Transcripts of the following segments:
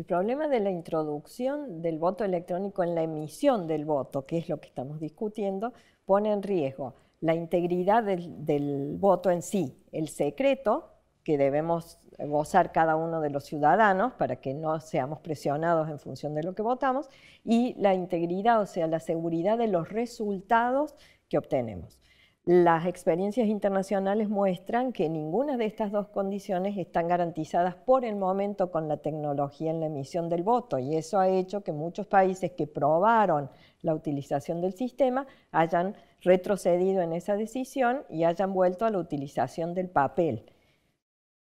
El problema de la introducción del voto electrónico en la emisión del voto, que es lo que estamos discutiendo, pone en riesgo la integridad del, voto en sí, el secreto que debemos gozar cada uno de los ciudadanos para que no seamos presionados en función de lo que votamos, y la integridad, o sea, la seguridad de los resultados que obtenemos. Las experiencias internacionales muestran que ninguna de estas dos condiciones están garantizadas por el momento con la tecnología en la emisión del voto y eso ha hecho que muchos países que probaron la utilización del sistema hayan retrocedido en esa decisión y hayan vuelto a la utilización del papel.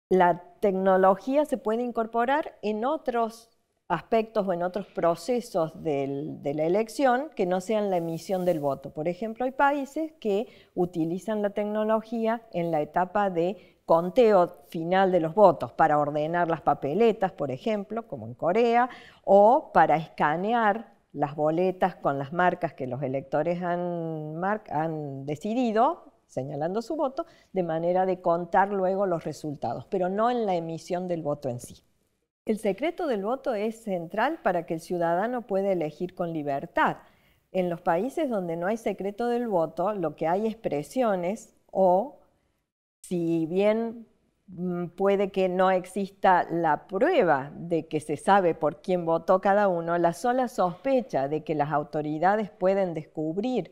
La tecnología se puede incorporar en otros aspectos o en otros procesos de la elección que no sean la emisión del voto. Por ejemplo, hay países que utilizan la tecnología en la etapa de conteo final de los votos para ordenar las papeletas, por ejemplo, como en Corea, o para escanear las boletas con las marcas que los electores han, han decidido señalando su voto, de manera de contar luego los resultados, pero no en la emisión del voto en sí. El secreto del voto es central para que el ciudadano pueda elegir con libertad. En los países donde no hay secreto del voto, lo que hay es presiones o, si bien mm, puede que no exista la prueba de que se sabe por quién votó cada uno, la sola sospecha de que las autoridades pueden descubrir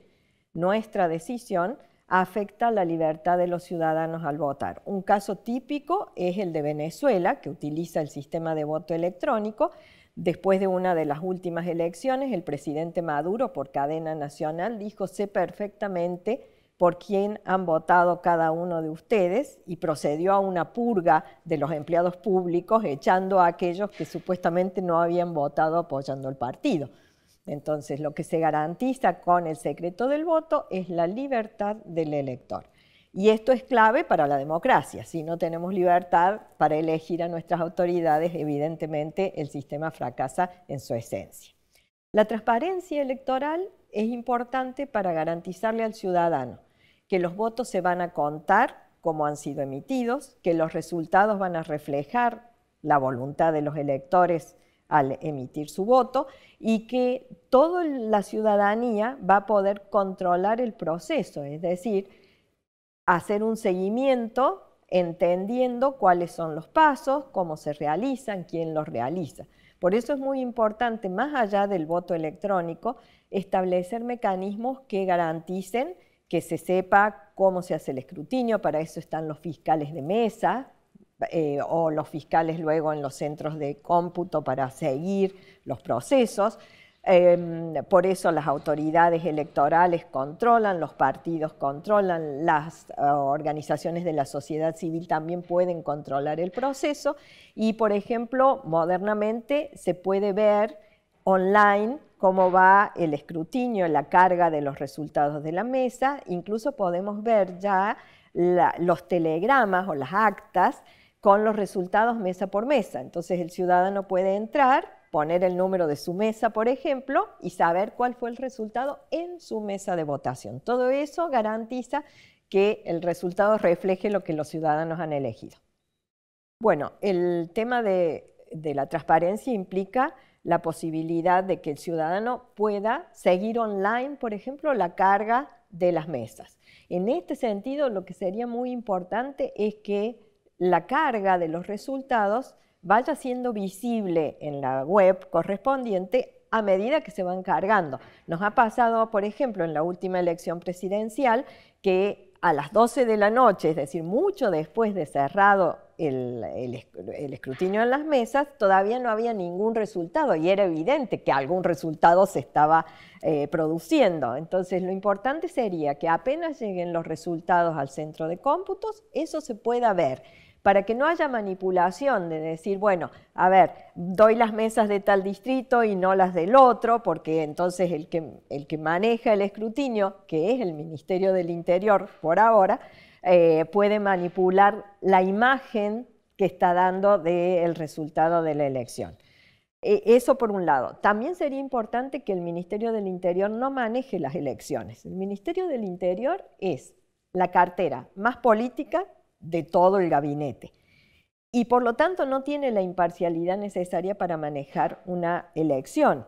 nuestra decisión afecta la libertad de los ciudadanos al votar. Un caso típico es el de Venezuela, que utiliza el sistema de voto electrónico. Después de una de las últimas elecciones, el presidente Maduro, por cadena nacional, dijo, sé perfectamente por quién han votado cada uno de ustedes y procedió a una purga de los empleados públicos, echando a aquellos que supuestamente no habían votado apoyando el partido. Entonces, lo que se garantiza con el secreto del voto es la libertad del elector. Y esto es clave para la democracia. Si no tenemos libertad para elegir a nuestras autoridades, evidentemente el sistema fracasa en su esencia. La transparencia electoral es importante para garantizarle al ciudadano que los votos se van a contar como han sido emitidos, que los resultados van a reflejar la voluntad de los electores al emitir su voto y que toda la ciudadanía va a poder controlar el proceso, es decir, hacer un seguimiento entendiendo cuáles son los pasos, cómo se realizan, quién los realiza. Por eso es muy importante, más allá del voto electrónico, establecer mecanismos que garanticen que se sepa cómo se hace el escrutinio, para eso están los fiscales de mesa, eh, o los fiscales luego en los centros de cómputo para seguir los procesos. Em, por eso las autoridades electorales controlan, los partidos controlan, las eh, organizaciones de la sociedad civil también pueden controlar el proceso y, por ejemplo, modernamente se puede ver online cómo va el escrutinio, la carga de los resultados de la mesa, incluso podemos ver ya los telegramas o las actas con los resultados mesa por mesa. Entonces el ciudadano puede entrar, poner el número de su mesa, por ejemplo, y saber cuál fue el resultado en su mesa de votación. Todo eso garantiza que el resultado refleje lo que los ciudadanos han elegido. Bueno, el tema de, la transparencia implica la posibilidad de que el ciudadano pueda seguir online, por ejemplo, la carga de las mesas. En este sentido, lo que sería muy importante es que la carga de los resultados vaya siendo visible en la web correspondiente a medida que se van cargando. Nos ha pasado, por ejemplo, en la última elección presidencial, que a las 12 de la noche, es decir, mucho después de cerrado el, escrutinio en las mesas, todavía no había ningún resultado y era evidente que algún resultado se estaba eh, produciendo. Entonces, lo importante sería que apenas lleguen los resultados al centro de cómputos, eso se pueda ver para que no haya manipulación de decir, bueno, a ver, doy las mesas de tal distrito y no las del otro, porque entonces el que, el que maneja el escrutinio, que es el Ministerio del Interior por ahora, eh, puede manipular la imagen que está dando del resultado de la elección. E, eso por un lado. También sería importante que el Ministerio del Interior no maneje las elecciones. El Ministerio del Interior es la cartera más política de todo el gabinete. Y por lo tanto no tiene la imparcialidad necesaria para manejar una elección.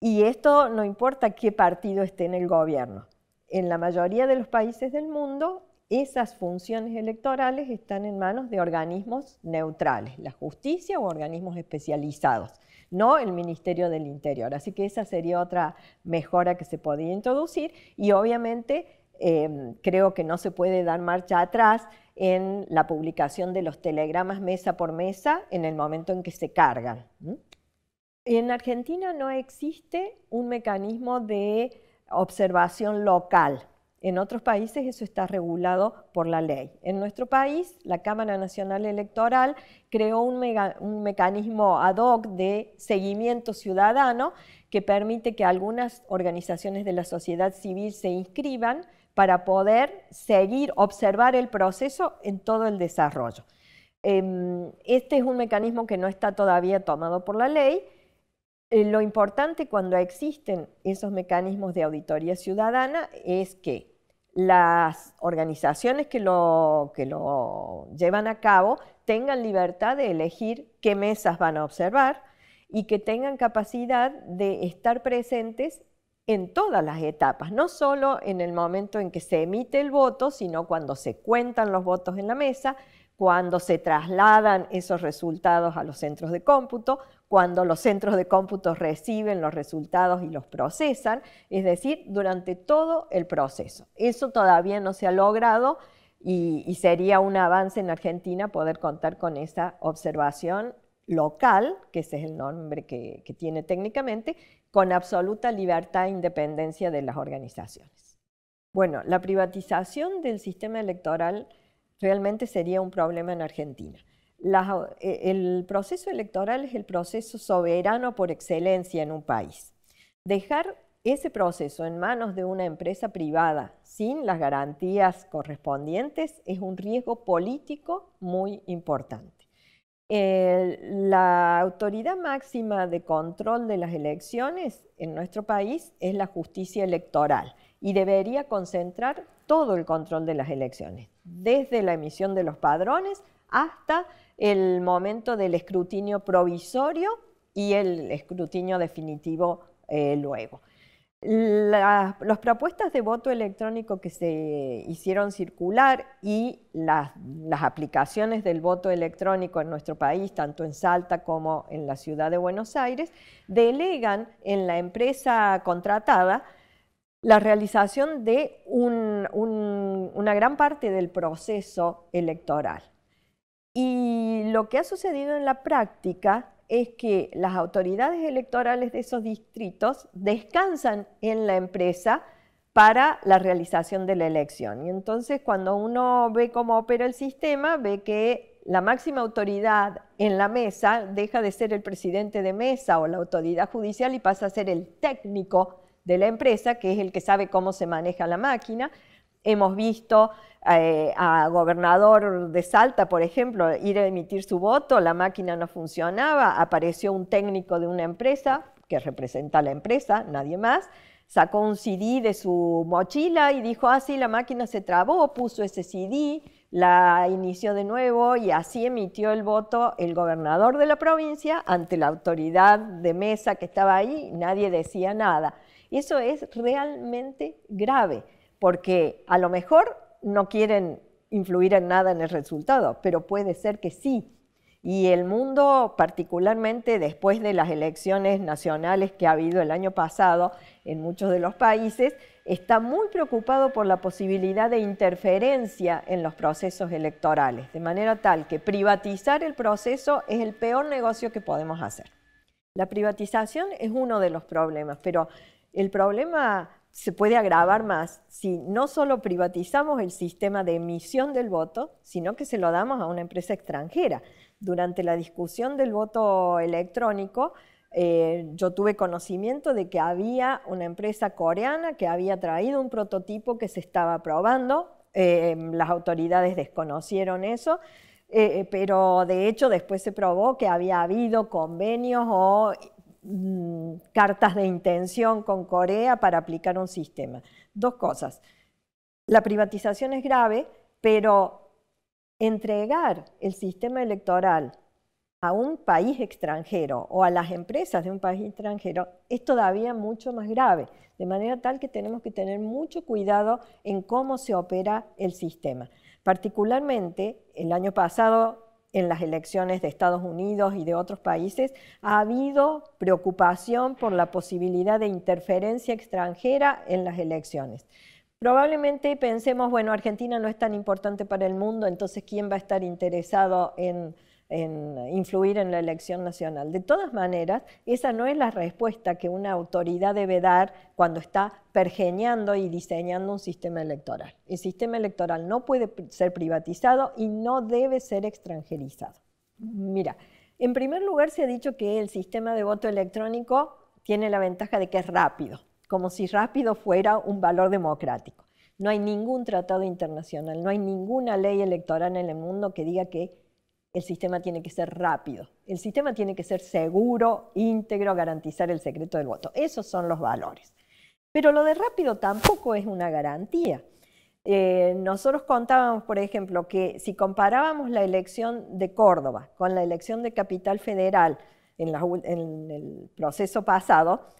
Y esto no importa qué partido esté en el gobierno. En la mayoría de los países del mundo, esas funciones electorales están en manos de organismos neutrales, la justicia o organismos especializados, no el Ministerio del Interior. Así que esa sería otra mejora que se podría introducir y obviamente Em, creo que no se puede dar marcha atrás en la publicación de los telegramas mesa por mesa en el momento en que se cargan. En Argentina no existe un mecanismo de observación local. En otros países eso está regulado por la ley. En nuestro país, la Cámara Nacional Electoral creó un mecanismo ad hoc de seguimiento ciudadano que permite que algunas organizaciones de la sociedad civil se inscriban para poder seguir, observar el proceso en todo el desarrollo. Em, este es un mecanismo que no está todavía tomado por la ley. Eh, lo importante cuando existen esos mecanismos de auditoría ciudadana es que las organizaciones que lo, que lo llevan a cabo tengan libertad de elegir qué mesas van a observar y que tengan capacidad de estar presentes en todas las etapas, no solo en el momento en que se emite el voto, sino cuando se cuentan los votos en la mesa, cuando se trasladan esos resultados a los centros de cómputo, cuando los centros de cómputo reciben los resultados y los procesan, es decir, durante todo el proceso. Eso todavía no se ha logrado y, sería un avance en Argentina poder contar con esa observación local, que ese es el nombre que tiene técnicamente, con absoluta libertad e independencia de las organizaciones. Bueno, la privatización del sistema electoral realmente sería un problema en Argentina. Eh, el proceso electoral es el proceso soberano por excelencia en un país. Dejar ese proceso en manos de una empresa privada sin las garantías correspondientes es un riesgo político muy importante la autoridad máxima de control de las elecciones en nuestro país es la justicia electoral y debería concentrar todo el control de las elecciones, desde la emisión de los padrones hasta el momento del escrutinio provisorio y el escrutinio definitivo eh, luego las propuestas de voto electrónico que se hicieron circular y las, aplicaciones del voto electrónico en nuestro país, tanto en Salta como en la ciudad de Buenos Aires, delegan en la empresa contratada la realización de una gran parte del proceso electoral. Y lo que ha sucedido en la práctica es que las autoridades electorales de esos distritos descansan en la empresa para la realización de la elección. Y entonces cuando uno ve cómo opera el sistema, ve que la máxima autoridad en la mesa deja de ser el presidente de mesa o la autoridad judicial y pasa a ser el técnico de la empresa, que es el que sabe cómo se maneja la máquina, Hemos visto eh, a gobernador de Salta, por ejemplo, ir a emitir su voto, la máquina no funcionaba, apareció un técnico de una empresa que representa a la empresa, nadie más, sacó un CD de su mochila y dijo, ah, sí, la máquina se trabó, puso ese CD, la inició de nuevo y así emitió el voto el gobernador de la provincia ante la autoridad de mesa que estaba ahí, nadie decía nada. Eso es realmente grave porque a lo mejor no quieren influir en nada en el resultado, pero puede ser que sí. Y el mundo, particularmente después de las elecciones nacionales que ha habido el año pasado en muchos de los países, está muy preocupado por la posibilidad de interferencia en los procesos electorales, de manera tal que privatizar el proceso es el peor negocio que podemos hacer. La privatización es uno de los problemas, pero el problema se puede agravar más si no solo privatizamos el sistema de emisión del voto, sino que se lo damos a una empresa extranjera. Durante la discusión del voto electrónico, eh, yo tuve conocimiento de que había una empresa coreana que había traído un prototipo que se estaba probando. Em, las autoridades desconocieron eso, eh, eh, pero de hecho después se probó que había habido convenios o Mm, cartas de intención con Corea para aplicar un sistema. Dos cosas. La privatización es grave, pero entregar el sistema electoral a un país extranjero o a las empresas de un país extranjero es todavía mucho más grave, de manera tal que tenemos que tener mucho cuidado en cómo se opera el sistema. Particularmente, el año pasado en las elecciones de Estados Unidos y de otros países, ha habido preocupación por la posibilidad de interferencia extranjera en las elecciones. Probablemente pensemos, bueno, Argentina no es tan importante para el mundo, entonces ¿quién va a estar interesado en en influir en la elección nacional. De todas maneras, esa no es la respuesta que una autoridad debe dar cuando está pergeñando y diseñando un sistema electoral. El sistema electoral no puede ser privatizado y no debe ser extranjerizado. Mira, en primer lugar se ha dicho que el sistema de voto electrónico tiene la ventaja de que es rápido, como si rápido fuera un valor democrático. No hay ningún tratado internacional, no hay ninguna ley electoral en el mundo que diga que el sistema tiene que ser rápido, el sistema tiene que ser seguro, íntegro, garantizar el secreto del voto. Esos son los valores. Pero lo de rápido tampoco es una garantía. Eh, nosotros contábamos, por ejemplo, que si comparábamos la elección de Córdoba con la elección de Capital Federal en el proceso pasado,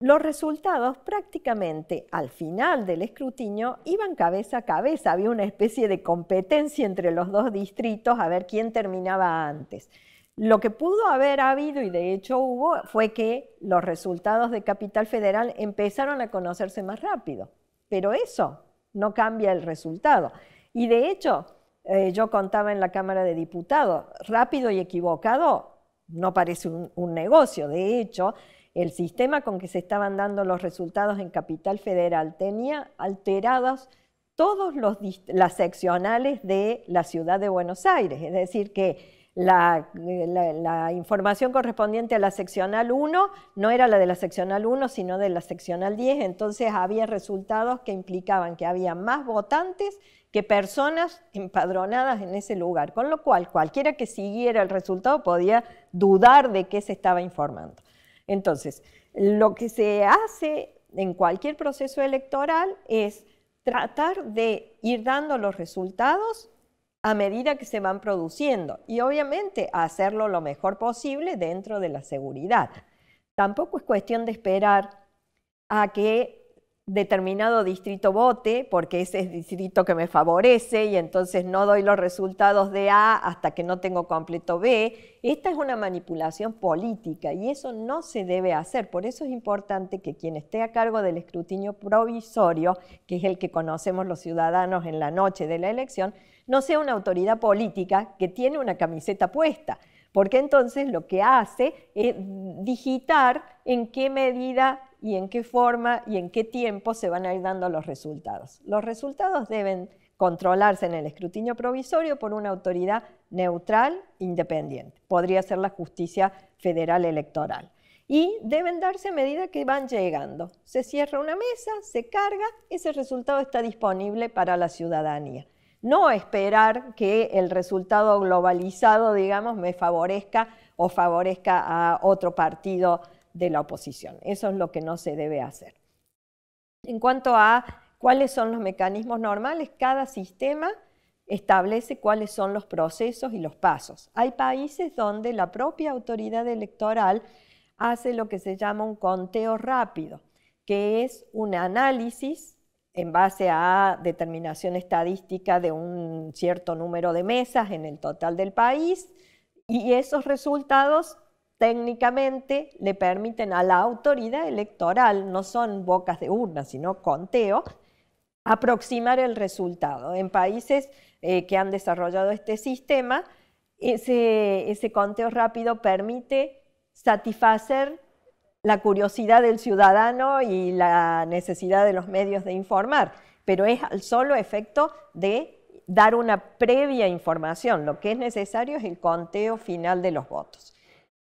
los resultados prácticamente al final del escrutinio iban cabeza a cabeza, había una especie de competencia entre los dos distritos a ver quién terminaba antes. Lo que pudo haber habido, y de hecho hubo, fue que los resultados de Capital Federal empezaron a conocerse más rápido, pero eso no cambia el resultado. Y de hecho, eh, yo contaba en la Cámara de Diputados, rápido y equivocado no parece un negocio, de hecho, el sistema con que se estaban dando los resultados en Capital Federal tenía alteradas todas las seccionales de la ciudad de Buenos Aires, es decir, que la, la, información correspondiente a la seccional 1 no era la de la seccional 1, sino de la seccional 10, entonces había resultados que implicaban que había más votantes que personas empadronadas en ese lugar, con lo cual cualquiera que siguiera el resultado podía dudar de qué se estaba informando. Entonces, lo que se hace en cualquier proceso electoral es tratar de ir dando los resultados a medida que se van produciendo y obviamente hacerlo lo mejor posible dentro de la seguridad. Tampoco es cuestión de esperar a que determinado distrito vote, porque ese es distrito que me favorece y entonces no doy los resultados de A hasta que no tengo completo B. Esta es una manipulación política y eso no se debe hacer. Por eso es importante que quien esté a cargo del escrutinio provisorio, que es el que conocemos los ciudadanos en la noche de la elección, no sea una autoridad política que tiene una camiseta puesta porque entonces lo que hace es digitar en qué medida y en qué forma y en qué tiempo se van a ir dando los resultados. Los resultados deben controlarse en el escrutinio provisorio por una autoridad neutral, independiente. Podría ser la justicia federal electoral. Y deben darse a medida que van llegando. Se cierra una mesa, se carga, ese resultado está disponible para la ciudadanía. No esperar que el resultado globalizado, digamos, me favorezca o favorezca a otro partido de la oposición. Eso es lo que no se debe hacer. En cuanto a cuáles son los mecanismos normales, cada sistema establece cuáles son los procesos y los pasos. Hay países donde la propia autoridad electoral hace lo que se llama un conteo rápido, que es un análisis en base a determinación estadística de un cierto número de mesas en el total del país y esos resultados técnicamente le permiten a la autoridad electoral, no son bocas de urna, sino conteo, aproximar el resultado. En países eh, que han desarrollado este sistema, ese, ese conteo rápido permite satisfacer la curiosidad del ciudadano y la necesidad de los medios de informar, pero es al solo efecto de dar una previa información. Lo que es necesario es el conteo final de los votos.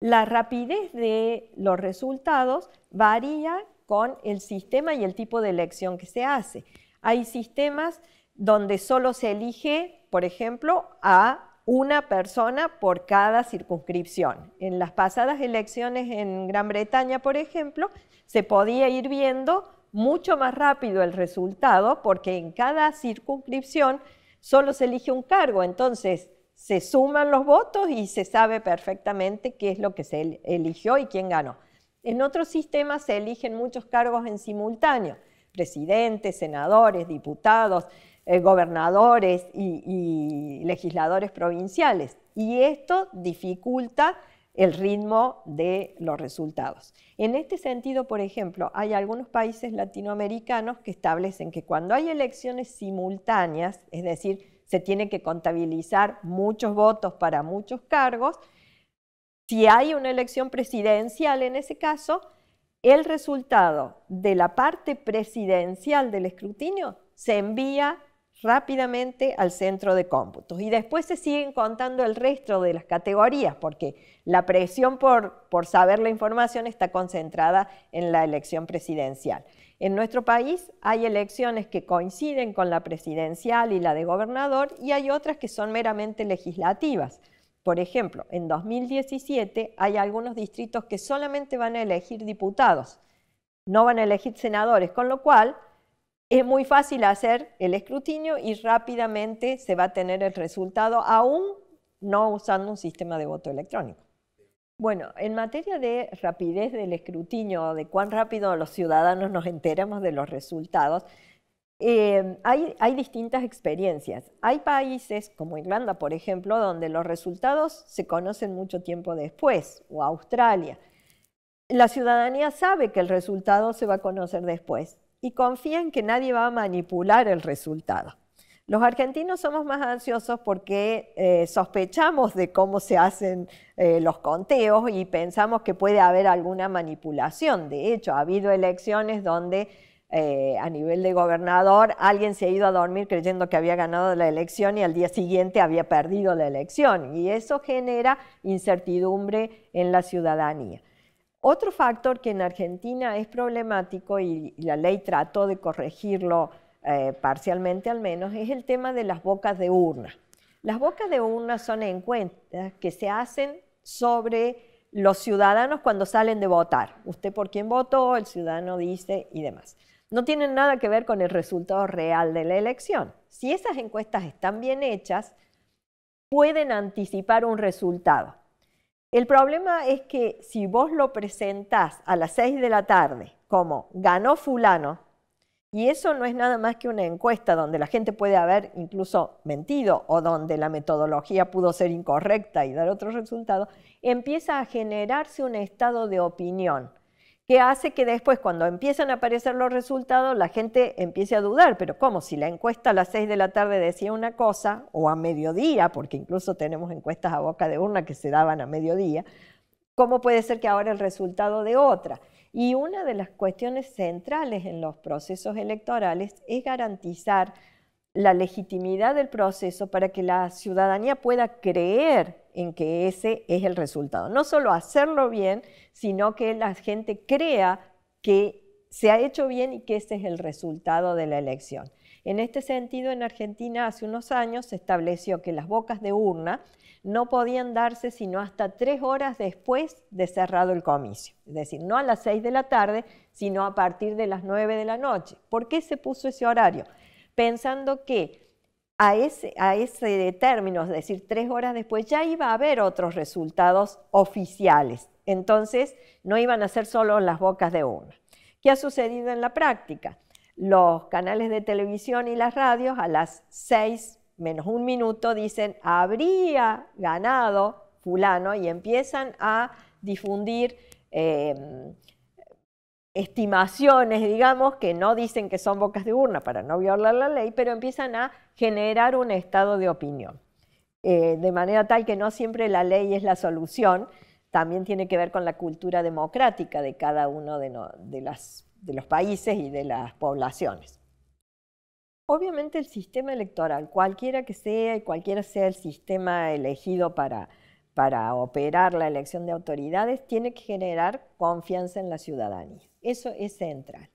La rapidez de los resultados varía con el sistema y el tipo de elección que se hace. Hay sistemas donde solo se elige, por ejemplo, a una persona por cada circunscripción. En las pasadas elecciones en Gran Bretaña, por ejemplo, se podía ir viendo mucho más rápido el resultado porque en cada circunscripción solo se elige un cargo. Entonces, se suman los votos y se sabe perfectamente qué es lo que se eligió y quién ganó. En otros sistemas se eligen muchos cargos en simultáneo, presidentes, senadores, diputados, eh, gobernadores y legisladores provinciales. Y esto dificulta el ritmo de los resultados. En este sentido, por ejemplo, hay algunos países latinoamericanos que establecen que cuando hay elecciones simultáneas, es decir, se tiene que contabilizar muchos votos para muchos cargos. Si hay una elección presidencial en ese caso, el resultado de la parte presidencial del escrutinio se envía rápidamente al centro de cómputos y después se siguen contando el resto de las categorías porque la presión por, por saber la información está concentrada en la elección presidencial. En nuestro país hay elecciones que coinciden con la presidencial y la de gobernador y hay otras que son meramente legislativas. Por ejemplo, en 2017 hay algunos distritos que solamente van a elegir diputados, no van a elegir senadores, con lo cual es muy fácil hacer el escrutinio y rápidamente se va a tener el resultado aún no usando un sistema de voto electrónico. Bueno, en materia de rapidez del escrutinio, de cuán rápido los ciudadanos nos enteramos de los resultados, eh, hay, hay, distintas experiencias. Hay países, como Irlanda, por ejemplo, donde los resultados se conocen mucho tiempo después, o Australia. La ciudadanía sabe que el resultado se va a conocer después y confía en que nadie va a manipular el resultado. Los argentinos somos más ansiosos porque eh, sospechamos de cómo se hacen eh, los conteos y pensamos que puede haber alguna manipulación. De hecho, ha habido elecciones donde eh, a nivel de gobernador alguien se ha ido a dormir creyendo que había ganado la elección y al día siguiente había perdido la elección. Y eso genera incertidumbre en la ciudadanía. Otro factor que en Argentina es problemático y la ley trató de corregirlo eh, parcialmente al menos, es el tema de las bocas de urna. Las bocas de urna son encuestas que se hacen sobre los ciudadanos cuando salen de votar. Usted por quién votó, el ciudadano dice y demás. No tienen nada que ver con el resultado real de la elección. Si esas encuestas están bien hechas, pueden anticipar un resultado. El problema es que si vos lo presentás a las 6 de la tarde como ganó fulano, y eso no es nada más que una encuesta donde la gente puede haber incluso mentido o donde la metodología pudo ser incorrecta y dar otro resultado, empieza a generarse un estado de opinión que hace que después cuando empiezan a aparecer los resultados la gente empiece a dudar, pero ¿cómo? Si la encuesta a las 6 de la tarde decía una cosa o a mediodía, porque incluso tenemos encuestas a boca de urna que se daban a mediodía, ¿cómo puede ser que ahora el resultado de otra? Y una de las cuestiones centrales en los procesos electorales es garantizar la legitimidad del proceso para que la ciudadanía pueda creer en que ese es el resultado. No solo hacerlo bien, sino que la gente crea que se ha hecho bien y que ese es el resultado de la elección. En este sentido, en Argentina hace unos años se estableció que las bocas de urna no podían darse sino hasta tres horas después de cerrado el comicio. Es decir, no a las seis de la tarde, sino a partir de las nueve de la noche. ¿Por qué se puso ese horario? Pensando que a ese, término, es decir, tres horas después, ya iba a haber otros resultados oficiales. Entonces, no iban a ser solo las bocas de urna. ¿Qué ha sucedido en la práctica? los canales de televisión y las radios a las seis menos un minuto dicen habría ganado fulano y empiezan a difundir em, estimaciones, digamos, que no dicen que son bocas de urna para no violar la ley, pero empiezan a generar un estado de opinión. Eh, de manera tal que no siempre la ley es la solución, también tiene que ver con la cultura democrática de cada uno de, de las de los países y de las poblaciones. Obviamente el sistema electoral, cualquiera que sea y cualquiera sea el sistema elegido para, operar la elección de autoridades, tiene que generar confianza en la ciudadanía. Eso es central.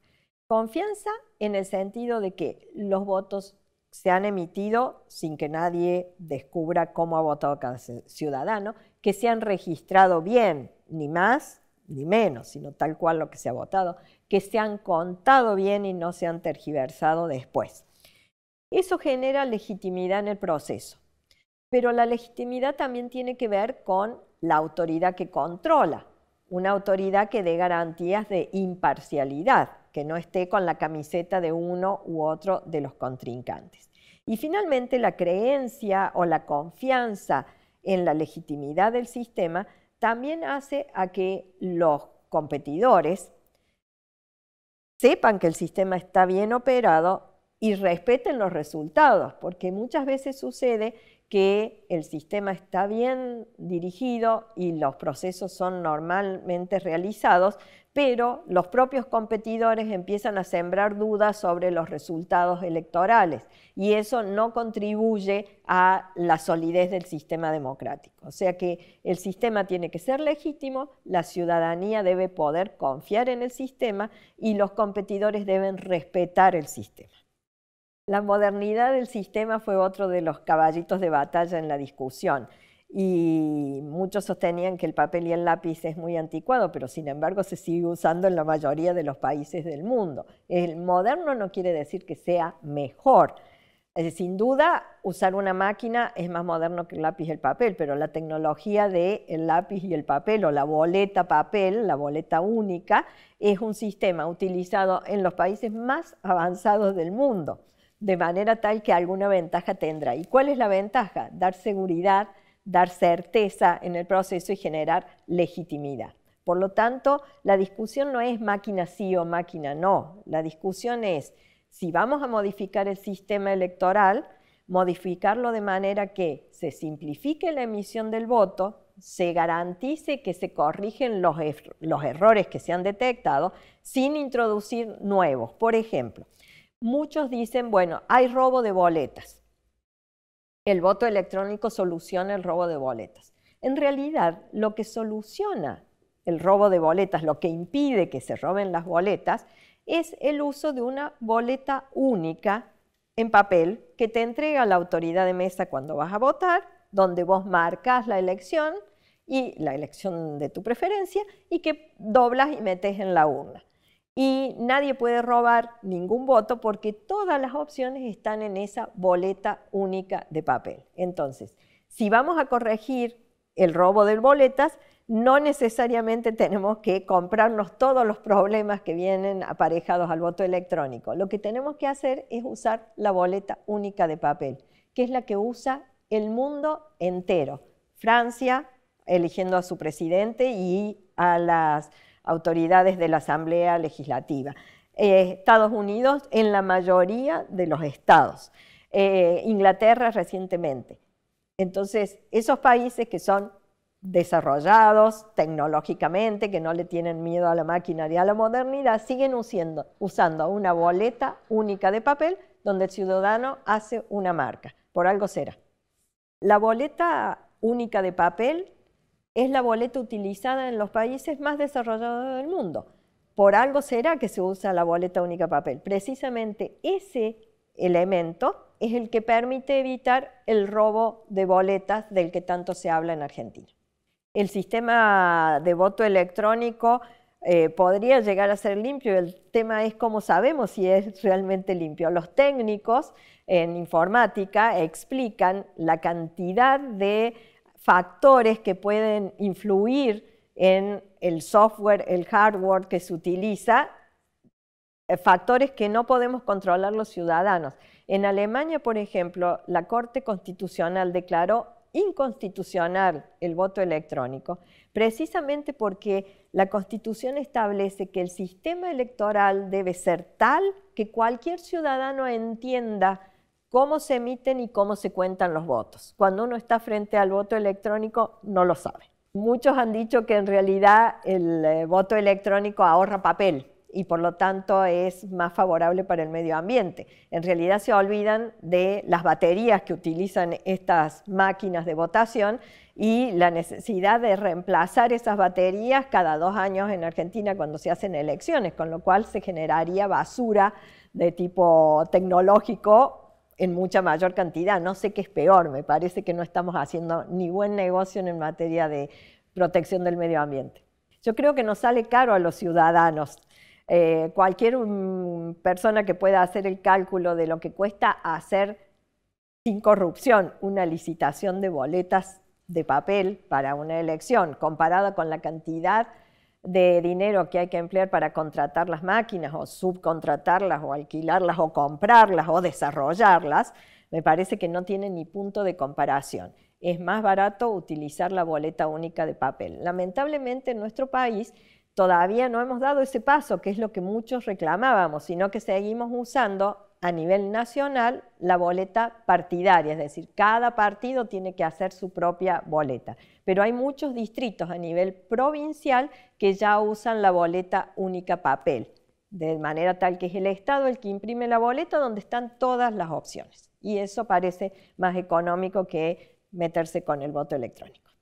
Confianza en el sentido de que los votos se han emitido sin que nadie descubra cómo ha votado cada ciudadano, que se han registrado bien, ni más ni menos, sino tal cual lo que se ha votado, que se han contado bien y no se han tergiversado después. Eso genera legitimidad en el proceso, pero la legitimidad también tiene que ver con la autoridad que controla, una autoridad que dé garantías de imparcialidad, que no esté con la camiseta de uno u otro de los contrincantes. Y finalmente la creencia o la confianza en la legitimidad del sistema también hace a que los competidores sepan que el sistema está bien operado y respeten los resultados, porque muchas veces sucede que el sistema está bien dirigido y los procesos son normalmente realizados, pero los propios competidores empiezan a sembrar dudas sobre los resultados electorales y eso no contribuye a la solidez del sistema democrático. O sea que el sistema tiene que ser legítimo, la ciudadanía debe poder confiar en el sistema y los competidores deben respetar el sistema. La modernidad del sistema fue otro de los caballitos de batalla en la discusión y muchos sostenían que el papel y el lápiz es muy anticuado, pero sin embargo se sigue usando en la mayoría de los países del mundo. El moderno no quiere decir que sea mejor. Eh, sin duda, usar una máquina es más moderno que el lápiz y el papel, pero la tecnología del lápiz y el papel o la boleta papel, la boleta única, es un sistema utilizado en los países más avanzados del mundo, de manera tal que alguna ventaja tendrá. ¿Y cuál es la ventaja? Dar seguridad, dar certeza en el proceso y generar legitimidad. Por lo tanto, la discusión no es máquina sí o máquina no. La discusión es si vamos a modificar el sistema electoral, modificarlo de manera que se simplifique la emisión del voto, se garantice que se corrigen los, er-, los errores que se han detectado sin introducir nuevos. Por ejemplo, muchos dicen, bueno, hay robo de boletas el voto electrónico soluciona el robo de boletas. En realidad, lo que soluciona el robo de boletas, lo que impide que se roben las boletas, es el uso de una boleta única en papel que te entrega la autoridad de mesa cuando vas a votar, donde vos marcas la elección y la elección de tu preferencia y que doblas y metes en la urna y nadie puede robar ningún voto porque todas las opciones están en esa boleta única de papel. Entonces, si vamos a corregir el robo de boletas, no necesariamente tenemos que comprarnos todos los problemas que vienen aparejados al voto electrónico. Lo que tenemos que hacer es usar la boleta única de papel, que es la que usa el mundo entero. Francia eligiendo a su presidente y a las autoridades de la Asamblea Legislativa. Eh, estados Unidos en la mayoría de los estados, eh, Inglaterra recientemente. Entonces, esos países que son desarrollados tecnológicamente, que no le tienen miedo a la máquina a la modernidad, siguen usando, usando una boleta única de papel donde el ciudadano hace una marca. Por algo será. La boleta única de papel es la boleta utilizada en los países más desarrollados del mundo. Por algo será que se usa la boleta única papel. Precisamente ese elemento es el que permite evitar el robo de boletas del que tanto se habla en Argentina. El sistema de voto electrónico eh, podría llegar a ser limpio. El tema es cómo sabemos si es realmente limpio. Los técnicos en informática explican la cantidad de factores que pueden influir en el software, el hardware que se utiliza, eh, factores que no podemos controlar los ciudadanos. En Alemania, por ejemplo, la Corte Constitucional declaró inconstitucional el voto electrónico, precisamente porque la Constitución establece que el sistema electoral debe ser tal que cualquier ciudadano entienda cómo se emiten y cómo se cuentan los votos. Cuando uno está frente al voto electrónico, no lo sabe. Muchos han dicho que en realidad el eh, voto electrónico ahorra papel y por lo tanto es más favorable para el medio ambiente. En realidad se olvidan de las baterías que utilizan estas máquinas de votación y la necesidad de reemplazar esas baterías cada dos años en Argentina cuando se hacen elecciones, con lo cual se generaría basura de tipo tecnológico en mucha mayor cantidad. No sé qué es peor, me parece que no estamos haciendo ni buen negocio en materia de protección del medio ambiente. Yo creo que nos sale caro a los ciudadanos. Eh, cualquier persona que pueda hacer el cálculo de lo que cuesta hacer sin corrupción una licitación de boletas de papel para una elección, comparada con la cantidad de dinero que hay que emplear para contratar las máquinas o subcontratarlas o alquilarlas o comprarlas o desarrollarlas, me parece que no tiene ni punto de comparación. Es más barato utilizar la boleta única de papel. Lamentablemente en nuestro país todavía no hemos dado ese paso, que es lo que muchos reclamábamos, sino que seguimos usando a nivel nacional la boleta partidaria, es decir, cada partido tiene que hacer su propia boleta. Pero hay muchos distritos a nivel provincial que ya usan la boleta única papel, de manera tal que es el Estado el que imprime la boleta donde están todas las opciones. Y eso parece más económico que meterse con el voto electrónico.